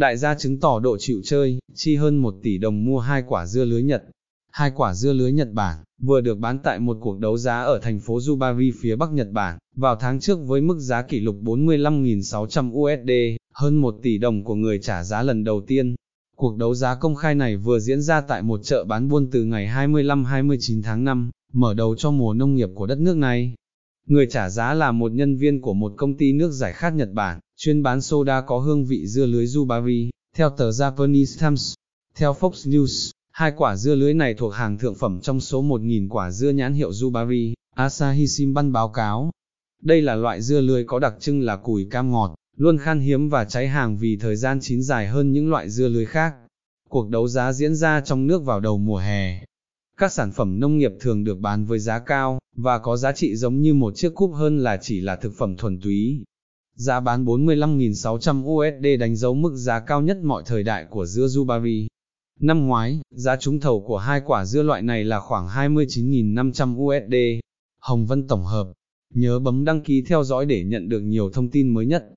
Đại gia chứng tỏ độ chịu chơi, chi hơn 1 tỷ đồng mua hai quả dưa lưới Nhật. Hai quả dưa lưới Nhật Bản vừa được bán tại một cuộc đấu giá ở thành phố Yubari phía Bắc Nhật Bản vào tháng trước với mức giá kỷ lục 45.600 USD, hơn 1 tỷ đồng của người trả giá lần đầu tiên. Cuộc đấu giá công khai này vừa diễn ra tại một chợ bán buôn từ ngày 25-29 tháng 5, mở đầu cho mùa nông nghiệp của đất nước này. Người trả giá là một nhân viên của một công ty nước giải khát Nhật Bản, chuyên bán soda có hương vị dưa lưới Zubari, theo tờ Japanese Times. Theo Fox News, hai quả dưa lưới này thuộc hàng thượng phẩm trong số 1.000 quả dưa nhãn hiệu Zubari, Asahi Shimbun báo cáo. Đây là loại dưa lưới có đặc trưng là cùi cam ngọt, luôn khan hiếm và cháy hàng vì thời gian chín dài hơn những loại dưa lưới khác. Cuộc đấu giá diễn ra trong nước vào đầu mùa hè, các sản phẩm nông nghiệp thường được bán với giá cao, và có giá trị giống như một chiếc cúp hơn là chỉ là thực phẩm thuần túy. Giá bán 45.600 USD đánh dấu mức giá cao nhất mọi thời đại của dưa Zubari. Năm ngoái, giá trúng thầu của hai quả dưa loại này là khoảng 29.500 USD. Hồng Vân tổng hợp. Nhớ bấm đăng ký theo dõi để nhận được nhiều thông tin mới nhất.